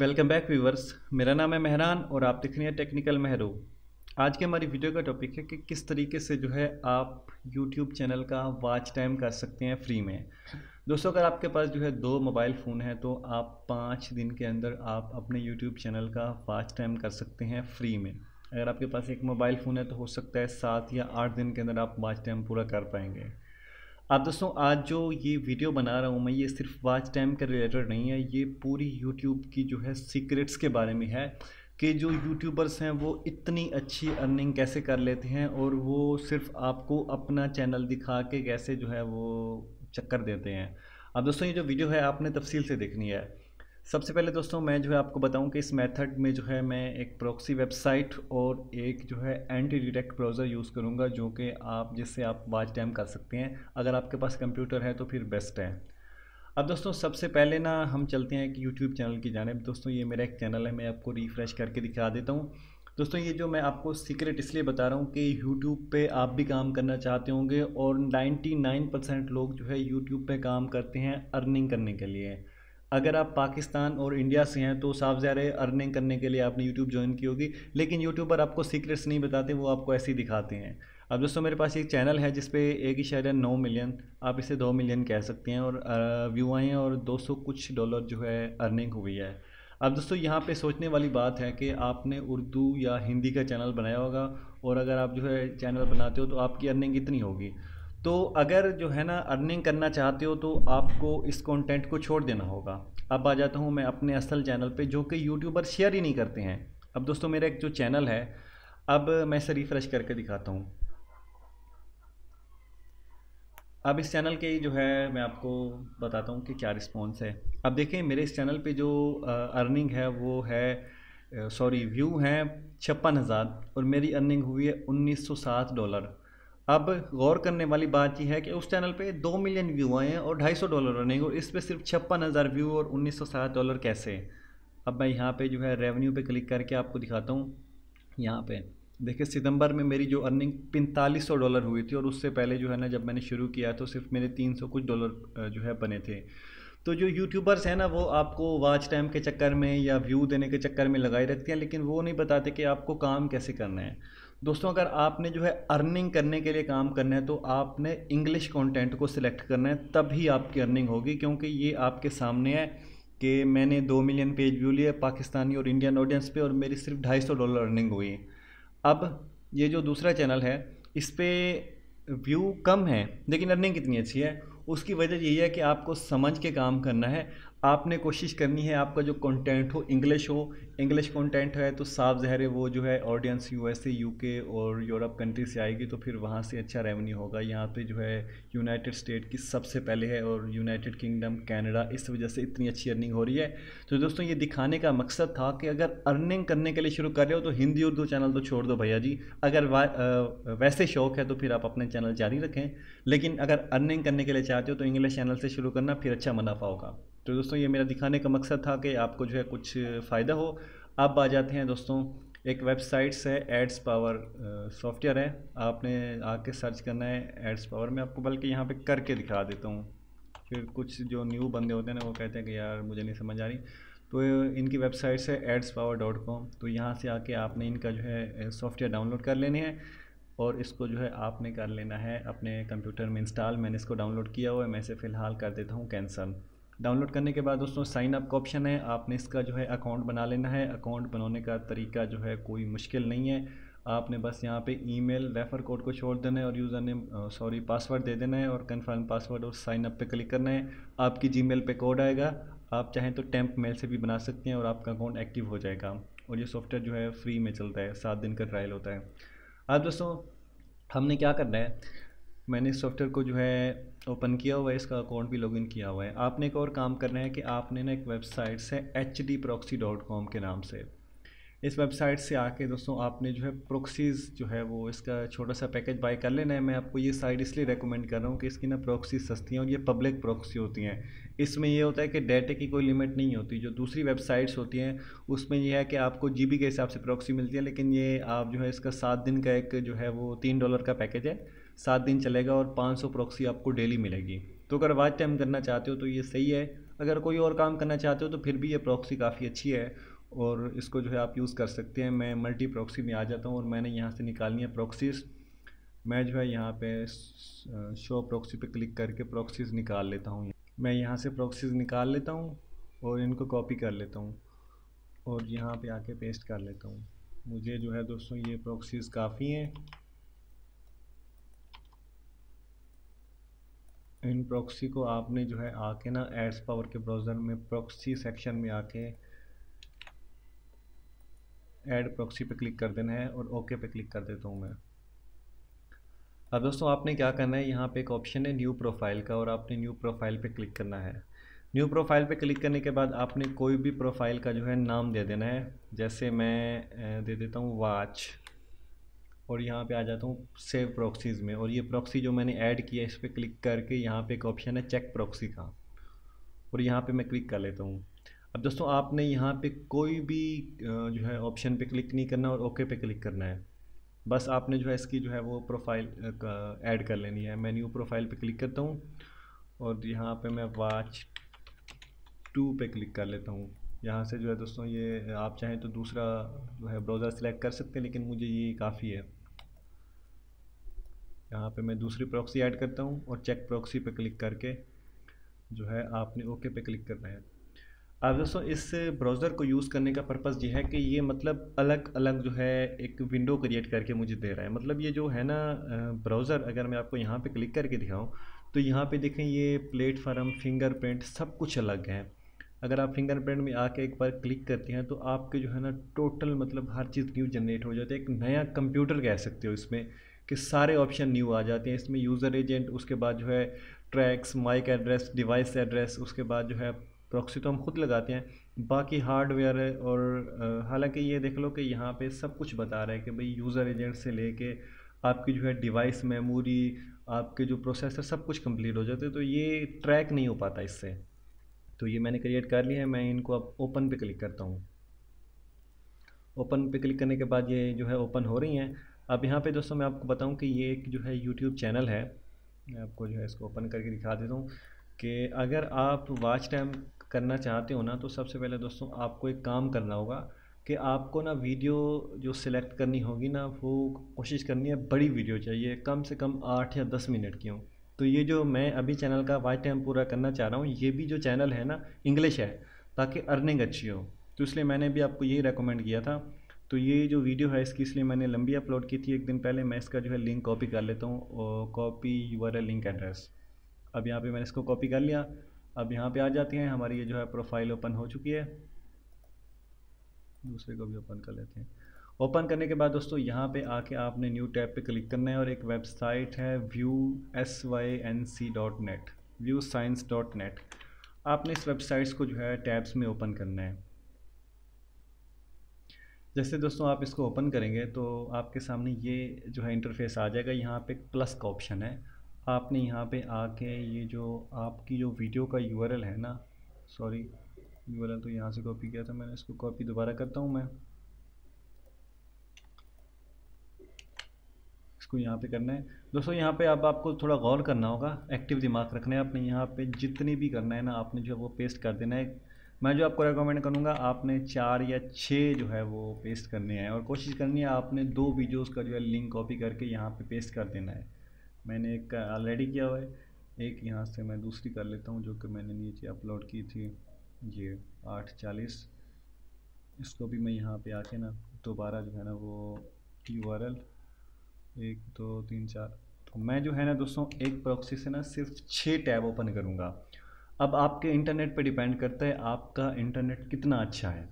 welcome back viewers मेरा नाम है मेहरान और आप देख रहे हैं टेक्निकल मेहरू आज के हमारी वीडियो का टॉपिक है कि किस तरीके से जो है आप यूट्यूब चैनल का वॉच टाइम कर सकते हैं फ्री में दोस्तों अगर आपके पास जो है दो मोबाइल फ़ोन हैं तो आप पाँच दिन के अंदर आप अपने यूट्यूब चैनल का वॉच टाइम कर सकते हैं फ्री में अगर आपके पास एक मोबाइल फ़ोन है तो हो सकता है सात या आठ दिन के अंदर आप वॉच टाइम पूरा कर पाएंगे आप दोस्तों आज जो ये वीडियो बना रहा हूँ मैं ये सिर्फ वाच टाइम के रिलेटेड नहीं है ये पूरी यूट्यूब की जो है सीक्रेट्स के बारे में है कि जो यूट्यूबर्स हैं वो इतनी अच्छी अर्निंग कैसे कर लेते हैं और वो सिर्फ आपको अपना चैनल दिखा के कैसे जो है वो चक्कर देते हैं अब दोस्तों ये जो वीडियो है आपने तफसील से देखनी है सबसे पहले दोस्तों मैं जो है आपको बताऊं कि इस मेथड में जो है मैं एक प्रॉक्सी वेबसाइट और एक जो है एंटी डिटेक्ट ब्राउज़र यूज़ करूंगा जो कि आप जिससे आप वाच टाइम कर सकते हैं अगर आपके पास कंप्यूटर है तो फिर बेस्ट है अब दोस्तों सबसे पहले ना हम चलते हैं एक यूट्यूब चैनल की जानब दोस्तों ये मेरा एक चैनल है मैं आपको रिफ़्रेश करके दिखा देता हूँ दोस्तों ये जो मैं आपको सीक्रेट इसलिए बता रहा हूँ कि यूट्यूब पे आप भी काम करना चाहते होंगे और 99 परसेंट लोग जो है यूट्यूब पे काम करते हैं अर्निंग करने के लिए अगर आप पाकिस्तान और इंडिया से हैं तो साफ ज़्यादा अर्निंग करने के लिए आपने यूट्यूब ज्वाइन की होगी लेकिन यूट्यूब पर आपको सीक्रेट्स नहीं बताते वो आपको ऐसे ही दिखाते हैं अब दोस्तों मेरे पास एक चैनल है जिसपे एक ही शायद नौ मिलियन आप इसे दो मिलियन कह सकते हैं और व्यू आए हैं और दो सौ कुछ डॉलर जो है अर्निंग हुई है अब दोस्तों यहाँ पे सोचने वाली बात है कि आपने उर्दू या हिंदी का चैनल बनाया होगा और अगर आप जो है चैनल बनाते हो तो आपकी अर्निंग इतनी होगी तो अगर जो है ना अर्निंग करना चाहते हो तो आपको इस कंटेंट को छोड़ देना होगा अब आ जाता हूँ मैं अपने असल चैनल पे जो कि यूट्यूबर शेयर ही नहीं करते हैं अब दोस्तों मेरा एक जो चैनल है अब मैं इसे रिफ़्रेश करके दिखाता हूँ अब इस चैनल के जो है मैं आपको बताता हूँ कि क्या रिस्पॉन्स है अब देखें मेरे इस चैनल पर जो अर्निंग है वो है सॉरी व्यू हैं छप्पन हज़ार और मेरी अर्निंग हुई है उन्नीस सौ सात डॉलर अब गौर करने वाली बात यह है कि उस चैनल पे दो मिलियन व्यू आए हैं और ढाई सौ डॉलर रनिंग और इस पर सिर्फ छप्पन हज़ार व्यू और उन्नीस सौ सात डॉलर कैसे अब मैं यहाँ पे जो है रेवेन्यू पे क्लिक करके आपको दिखाता हूँ यहाँ पे देखिए सितंबर में मेरी जो अर्निंग पैंतालीस सौ डॉलर हुई थी और उससे पहले जो है ना जब मैंने शुरू किया तो सिर्फ मेरे तीन सौ कुछ डॉलर जो है बने थे तो जो यूट्यूबर्स हैं ना वो आपको वाच टाइम के चक्कर में या व्यू देने के चक्कर में लगाए रखते हैं लेकिन वो नहीं बताते कि आपको काम कैसे करना है दोस्तों अगर आपने जो है अर्निंग करने के लिए काम करना है तो आपने इंग्लिश कंटेंट को सिलेक्ट करना है तभी आपकी अर्निंग होगी क्योंकि ये आपके सामने है कि मैंने दो मिलियन पेज व्यू लिए पाकिस्तानी और इंडियन ऑडियंस पे और मेरी सिर्फ ढाई सौ डॉलर अर्निंग हुई अब ये जो दूसरा चैनल है इस पर व्यू कम है लेकिन अर्निंग कितनी अच्छी है उसकी वजह यही है कि आपको समझ के काम करना है आपने कोशिश करनी है आपका जो कंटेंट हो इंग्लिश हो इंग्लिश कंटेंट है तो साफ जहर है वो जो है ऑडियंस यूएसए यूके और यूरोप कंट्री से आएगी तो फिर वहाँ से अच्छा रेवेन्यू होगा यहाँ पे जो है यूनाइटेड स्टेट की सबसे पहले है और यूनाइटेड किंगडम कनाडा इस वजह से इतनी अच्छी अर्निंग हो रही है तो दोस्तों ये दिखाने का मकसद था कि अगर अर्निंग करने के लिए शुरू कर रहे हो तो हिंदी उर्दू चैनल तो छोड़ दो भैया जी अगर वैसे शौक है तो फिर आप अपने चैनल जारी रखें लेकिन अगर अर्निंग करने के लिए चाहते हो तो इंग्लिश चैनल से शुरू करना फिर अच्छा मुनाफा होगा तो दोस्तों ये मेरा दिखाने का मकसद था कि आपको जो है कुछ फ़ायदा हो अब आ जाते हैं दोस्तों एक वेबसाइट्स है एड्स पावर सॉफ्टवेयर है आपने आके सर्च करना है एड्स पावर में आपको बल्कि यहाँ पे करके दिखा देता हूँ फिर कुछ जो न्यू बंदे होते हैं ना वो कहते हैं कि यार मुझे नहीं समझ आ रही तो इनकी वेबसाइट्स है एड्स पावर डॉट कॉम तो यहाँ से आके आपने इनका जो है सॉफ्टवेयर डाउनलोड कर लेने हैं और इसको जो है आपने कर लेना है अपने कंप्यूटर में इंस्टॉल मैंने इसको डाउनलोड किया हुआ है मैं इसे फ़िलहाल कर देता हूँ कैंसल डाउनलोड करने के बाद दोस्तों साइन अप का ऑप्शन है आपने इसका जो है अकाउंट बना लेना है अकाउंट बनाने का तरीका जो है कोई मुश्किल नहीं है आपने बस यहाँ पे ईमेल रेफ़र कोड को छोड़ देना है और यूज़र नेम सॉरी पासवर्ड दे देना है और कन्फर्म पासवर्ड और साइन अप पे क्लिक करना है आपकी मेल पर कोड आएगा आप चाहें तो टैंप मेल से भी बना सकते हैं और आपका अकाउंट एक्टिव हो जाएगा और ये सॉफ्टवेयर जो है फ्री में चलता है सात दिन का ट्रायल होता है अब दोस्तों हमने क्या करना है मैंने इस सॉफ्टवेयर को जो है ओपन किया हुआ है इसका अकाउंट भी लॉगिन किया हुआ है आपने एक और काम करना है कि आपने ना एक वेबसाइट से एच के नाम से इस वेबसाइट से आके दोस्तों आपने जो है प्रोक्सीज़ जो है वो इसका छोटा सा पैकेज बाय कर लेना है मैं आपको ये साइट इसलिए रेकमेंड कर रहा हूँ कि इसकी ना प्रोक्सी सस्ती हैं और ये पब्लिक प्रोक्सी होती हैं इसमें ये होता है कि डेटे की कोई लिमिट नहीं होती जो दूसरी वेबसाइट्स होती हैं उसमें यह है कि आपको जी के हिसाब से प्रोक्सी मिलती है लेकिन ये आप जो है इसका सात दिन का एक जो है वो तीन डॉलर का पैकेज है सात दिन चलेगा और पाँच सौ आपको डेली मिलेगी तो अगर वाच टाइम करना चाहते हो तो ये सही है अगर कोई और काम करना चाहते हो तो फिर भी ये प्रॉक्सी काफ़ी अच्छी है और इसको जो है आप यूज़ कर सकते हैं मैं मल्टी प्रॉक्सी में आ जाता हूँ और मैंने यहाँ से निकालनी है प्रॉक्सीज़ मैं जो है यहाँ पे शो प्रॉक्सी पे क्लिक करके प्रॉक्सीज़ निकाल लेता हूँ मैं यहाँ से प्रॉक्सीज़ निकाल लेता हूँ और इनको कॉपी कर लेता हूँ और यहाँ पे आके पेस्ट कर लेता हूँ मुझे जो है दोस्तों ये प्रॉक्सीज़ काफ़ी हैं इन प्रॉक्सी को आपने जो है आके ना एड्स पावर के ब्राउज़र में प्रॉक्सी सेक्शन में आके ऐड प्रॉक्सी पे क्लिक कर देना है और ओके पे क्लिक कर देता हूँ मैं अब दोस्तों आपने क्या करना है यहाँ पे एक ऑप्शन है न्यू प्रोफाइल का और आपने न्यू प्रोफाइल पे क्लिक करना है न्यू प्रोफाइल पे क्लिक करने के बाद आपने कोई भी प्रोफाइल का जो है नाम दे देना है जैसे मैं दे देता हूँ वाच और यहाँ पे आ जाता हूँ सेव प्रॉक्सीज़ में और ये प्रॉक्सी जो मैंने ऐड किया इस पर क्लिक करके यहाँ पे एक ऑप्शन है चेक प्रॉक्सी का और यहाँ पे मैं क्लिक कर लेता हूँ अब दोस्तों आपने यहाँ पे कोई भी जो है ऑप्शन पे क्लिक नहीं करना और ओके पे क्लिक करना है बस आपने जो है इसकी जो है वो प्रोफाइल ऐड कर लेनी है मैं न्यू प्रोफाइल पे क्लिक करता हूँ और यहाँ पे मैं वाच टू पे क्लिक कर लेता हूँ यहाँ से जो है दोस्तों ये आप चाहें तो दूसरा जो है ब्राउज़र सेलेक्ट कर सकते हैं लेकिन मुझे ये काफ़ी है यहाँ पे मैं दूसरी प्रॉक्सी ऐड करता हूँ और चेक प्रॉक्सी पे क्लिक करके जो है आपने ओके पे क्लिक करना है अब दोस्तों इस ब्राउज़र को यूज़ करने का पर्पज़ ये है कि ये मतलब अलग अलग जो है एक विंडो क्रिएट करके मुझे दे रहा है मतलब ये जो है ना ब्राउज़र अगर मैं आपको यहाँ पे क्लिक करके दिखाऊँ तो यहाँ पे देखें ये प्लेटफार्म फिंगरप्रिंट सब कुछ अलग है अगर आप फिंगरप्रिंट में आके एक बार क्लिक करते हैं तो आपके जो है ना टोटल मतलब हर चीज़ न्यू जनरेट हो जाती है एक नया कंप्यूटर कह सकते हो इसमें कि सारे ऑप्शन न्यू आ जाते हैं इसमें यूज़र एजेंट उसके बाद जो है tracks mic address device address उसके बाद जो है प्रॉक्सी तो हम खुद लगाते हैं बाकी हार्डवेयर है और हालांकि ये देख लो कि यहाँ पे सब कुछ बता रहा है कि भाई यूज़र एजेंट से लेके आपकी जो है डिवाइस मेमोरी आपके जो प्रोसेसर सब कुछ कंप्लीट हो जाते तो ये ट्रैक नहीं हो पाता इससे तो ये मैंने क्रिएट कर लिया है मैं इनको अब ओपन पे क्लिक करता हूँ ओपन पे क्लिक करने के बाद ये जो है ओपन हो रही हैं अब यहाँ पे दोस्तों मैं आपको बताऊँ कि ये एक जो है यूट्यूब चैनल है मैं आपको जो है इसको ओपन करके दिखा देता हूँ कि अगर आप वाच टाइम करना चाहते हो ना तो सबसे पहले दोस्तों आपको एक काम करना होगा कि आपको ना वीडियो जो सिलेक्ट करनी होगी ना वो कोशिश करनी है बड़ी वीडियो चाहिए कम से कम आठ या दस मिनट की हो तो ये जो मैं अभी चैनल का वाइट टाइम पूरा करना चाह रहा हूँ ये भी जो चैनल है ना इंग्लिश है ताकि अर्निंग अच्छी हो तो इसलिए मैंने भी आपको यही रेकमेंड किया था तो ये जो वीडियो है इसकी इसलिए मैंने लंबी अपलोड की थी एक दिन पहले मैं इसका जो है लिंक कॉपी कर लेता हूँ copy U R link address अब यहाँ पे मैंने इसको कॉपी कर लिया अब यहाँ पे आ जाती हैं हमारी ये जो है प्रोफाइल ओपन हो चुकी है दूसरे को भी ओपन कर लेते हैं ओपन करने के बाद दोस्तों यहाँ पे आके आपने न्यू टैब पे क्लिक करना है और एक वेबसाइट है view S Y N C dot net view science dot net आपने इस वेबसाइट्स को जो है टैब्स में ओपन करना है जैसे दोस्तों आप इसको ओपन करेंगे तो आपके सामने ये जो है इंटरफेस आ जाएगा यहाँ पे प्लस का ऑप्शन है आपने यहाँ पे आके ये जो आपकी जो वीडियो का यू है ना सॉरी यू तो यहाँ से कॉपी किया था मैंने इसको कॉपी दोबारा करता हूँ मैं इसको यहाँ पे करना है दोस्तों यहाँ पे अब आप आपको थोड़ा गौर करना होगा एक्टिव दिमाग रखना है आपने यहाँ पे जितनी भी करना है ना आपने जो है वो पेस्ट कर देना है मैं जो आपको रिकमेंड करूँगा आपने चार या छः जो है वो पेस्ट करने हैं और कोशिश करनी है आपने दो वीडियोज़ का जो है लिंक कॉपी करके यहाँ पर पे पेस्ट कर देना है मैंने एक ऑलरेडी किया हुआ है एक यहाँ से मैं दूसरी कर लेता हूँ जो कि मैंने नीचे अपलोड की थी ये आठ चालीस इसको भी मैं यहाँ पे आके ना दोबारा जो है ना वो यू आर एल एक दो तीन चार तो मैं जो है ना दोस्तों एक प्रॉक्सी से ना सिर्फ छः टैब ओपन करूँगा अब आपके इंटरनेट पे डिपेंड करता है आपका इंटरनेट कितना अच्छा है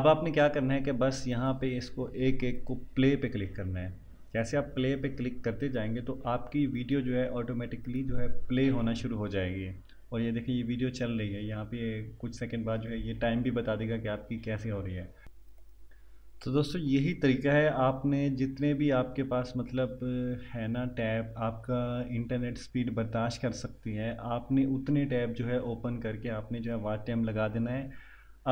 अब आपने क्या करना है कि बस यहाँ पे इसको एक एक को प्ले पे क्लिक करना है जैसे आप प्ले पे क्लिक करते जाएंगे तो आपकी वीडियो जो है ऑटोमेटिकली जो है प्ले होना शुरू हो जाएगी और ये देखिए ये वीडियो चल रही है यहाँ पे कुछ सेकंड बाद जो है ये टाइम भी बता देगा कि आपकी कैसे हो रही है तो दोस्तों यही तरीका है आपने जितने भी आपके पास मतलब है ना टैब आपका इंटरनेट स्पीड बर्दाश्त कर सकती है आपने उतने टैब जो है ओपन करके आपने जो है वाच टाइम लगा देना है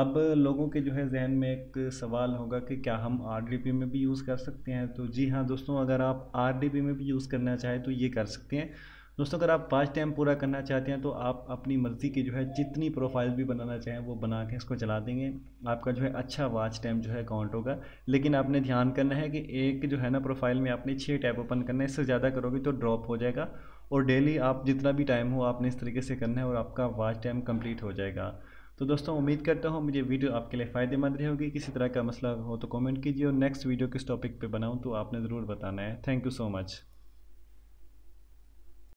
अब लोगों के जो है जहन में एक सवाल होगा कि क्या हम आर में भी यूज़ कर सकते हैं तो जी हाँ दोस्तों अगर आप आर में भी यूज़ करना चाहें तो ये कर सकते हैं दोस्तों अगर आप पाँच टाइम पूरा करना चाहते हैं तो आप अपनी मर्ज़ी की जो है जितनी प्रोफाइल भी बनाना चाहें वो बना के इसको चला देंगे आपका जो है अच्छा वाच टाइम जो है काउंट होगा लेकिन आपने ध्यान करना है कि एक जो है ना प्रोफाइल में आपने छः टैप ओपन करना है इससे ज़्यादा करोगे तो ड्रॉप हो जाएगा और डेली आप जितना भी टाइम हो आपने इस तरीके से करना है और आपका वाच टाइम कम्प्लीट हो जाएगा तो दोस्तों उम्मीद करता हूँ मुझे वीडियो आपके लिए फ़ायदेमंद रही होगी किसी तरह का मसला हो तो कमेंट कीजिए और नेक्स्ट वीडियो किस टॉपिक पे बनाऊँ तो आपने ज़रूर बताना है थैंक यू सो मच